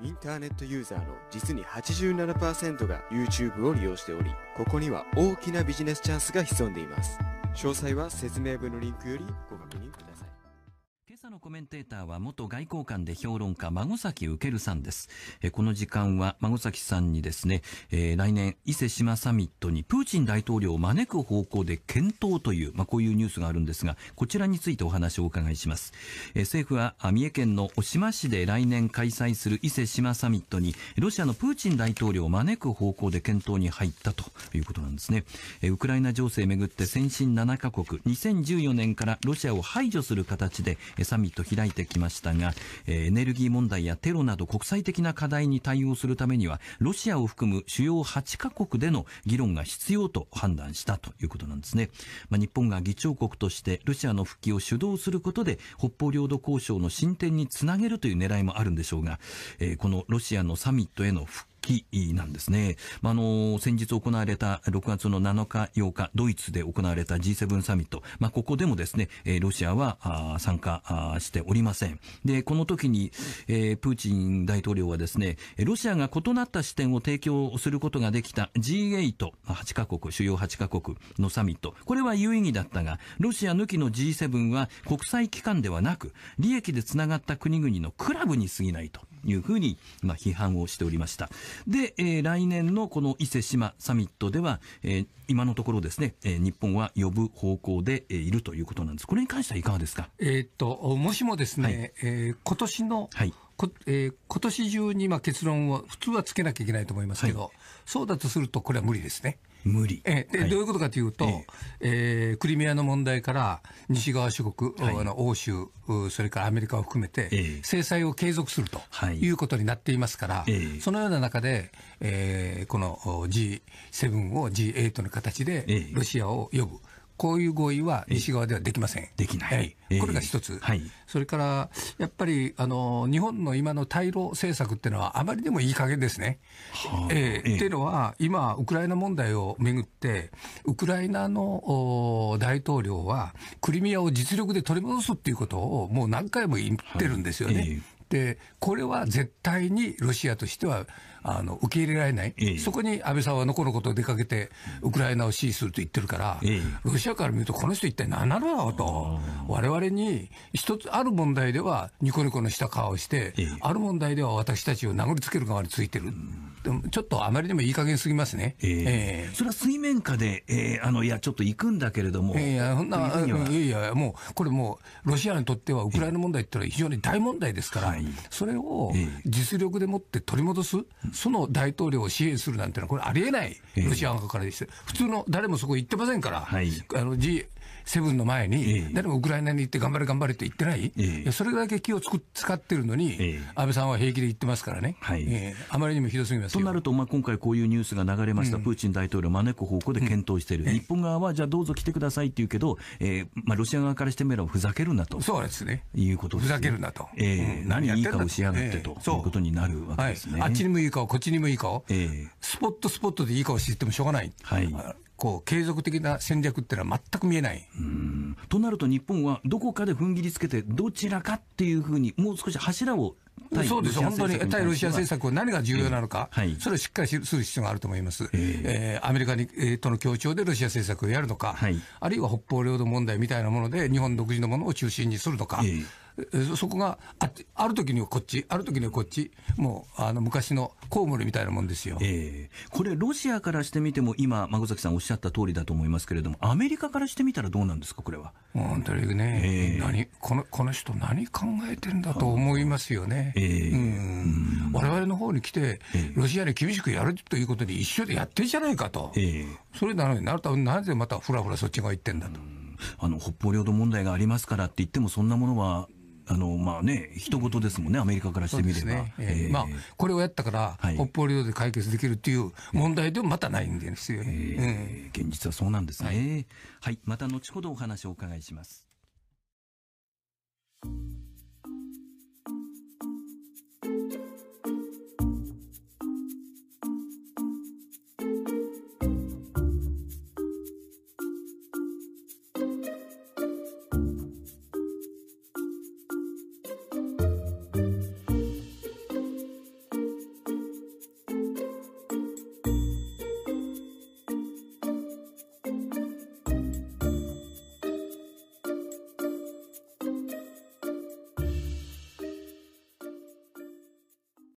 インターネットユーザーの実に87%が YouTube を利用しており、ここには大きなビジネスチャンスが潜んでいます。詳細は説明文のリンクよりご確認ください。朝のコメンテーターは元外交官で評論家、孫崎受けるさんです。えこの時間は孫崎さんにですね、えー、来年伊勢志摩サミットにプーチン大統領を招く方向で検討という、まあ、こういうニュースがあるんですが、こちらについてお話をお伺いします。えー、政府は三重県の渡島市で来年開催する伊勢志摩サミットに、ロシアのプーチン大統領を招く方向で検討に入ったということなんですね。えー、ウクライナ情勢めぐって先進7カ国、2014年からロシアを排除する形で、サミット開いてきましたが、えエネルギー問題やテロなど国際的な課題に対応するためには、ロシアを含む主要8カ国での議論が必要と判断したということなんですね。まあ、日本が議長国としてロシアの復帰を主導することで、北方領土交渉の進展につなげるという狙いもあるんでしょうが、えこのロシアのサミットへの復機なんですね。まあ、あの、先日行われた6月の7日、8日、ドイツで行われた G7 サミット。まあ、ここでもですね、ロシアは参加しておりません。で、この時に、プーチン大統領はですね、ロシアが異なった視点を提供することができた G8、8カ国、主要8カ国のサミット。これは有意義だったが、ロシア抜きの G7 は国際機関ではなく、利益でつながった国々のクラブに過ぎないと。いうふうに、まあ、批判をしておりました。で、えー、来年のこの伊勢志摩サミットでは、えー、今のところですね、えー、日本は呼ぶ方向で、えー、いるということなんです。これに関してはいかがですかえっと、もしもですね、はい、えー、今年の、はい、こえー、今年中にまあ結論を普通はつけなきゃいけないと思いますけど、はい、そうだとするとこれは無理ですね。無理。えで、はい、どういうことかというと、ええー、クリミアの問題から西側諸国、はい、あの欧州、それからアメリカを含めて、制裁を継続するということになっていますから、そのような中で、えー、この G7 を G8 の形でロシアを呼ぶ。こういう合意は西側ではできません。できない。これが一つ、はい、それからやっぱりあの日本の今の対ロ政策っていうのは、あまりでもいい加減ですね。はえー、っていうのは、今、ウクライナ問題をめぐって、ウクライナの大統領は、クリミアを実力で取り戻すっていうことを、もう何回も言ってるんですよね。はい、これは絶対にロシアとしてはあの受け入れられない、そこに安倍さんはのこのこと出かけて、ウクライナを支持すると言ってるから、ロシアから見ると、この人、一体何なのだろうと、われわれに一つある問題ではニコニコのした顔をして、ある問題では私たちを殴りつける側についてる。でもちょっとあまりにもいい加減すぎますね、えー、えー、それは水面下で、えー、あのいや、ちょっと行くんだけれども、えー、いや、そんな、いやいや、もう、これもう、ロシアにとってはウクライナ問題ってのは非常に大問題ですから、それを実力でもって取り戻す、その大統領を支援するなんてのは、これ、ありえない、ロシア側からして、普通の誰もそこ行ってませんから、あのセブンの前に、誰もウクライナに行って頑張れ頑張れって言ってない、いやそれだけ気をつく使ってるのに、安倍さんは平気で言ってますからね、はいえー、あまりにもひどすぎますとなると、まあ、今回こういうニュースが流れました、プーチン大統領、招く方向で検討している、日本側はじゃあ、どうぞ来てくださいって言うけど、えーまあ、ロシア側からしてみれば、ふざけるなとそうですねいうことふざけるなと、えー何いい顔しやがってと、いうことになるわけですね、あっちにもいい顔、こっちにもいい顔、えー、スポットスポットでいい顔しててもしょうがない、はい、こう継続的な戦略っていうのは全く見えない。となると日本はどこかで踏ん切りつけてどちらかっていうふうにもう少し柱をそうです、本当に対ロシア政策は何が重要なのか、えーはい、それをしっかりする必要があると思います、えー、えー、アメリカに、えー、との協調でロシア政策をやるのか、はい、あるいは北方領土問題みたいなもので、日本独自のものを中心にするのか。えーそこがあある時にはこっち、ある時にはこっち、もうあの昔のコウモリみたいなもんですよ、えー、これ、ロシアからしてみても、今、孫崎さんおっしゃった通りだと思いますけれども、アメリカからしてみたらどうなんですか、これは。本当にね、えー、何このこの人、何考えてんだと思いますよね。われわれの方に来て、ロシアに厳しくやるということで、一緒でやってるじゃないかと、えー、それなのになたなぜまたふらふらそっち側行ってんだと。あの北方領土問題がありますからって言っても、そんなものはあの、まあね、一言ですもんね、アメリカからしてみれば。ねえー、まあ、これをやったから、北方領土で解決できるっていう問題でもまたないんですよ、えーえー、現実はそうなんですね。はい、はい、また後ほどお話をお伺いします。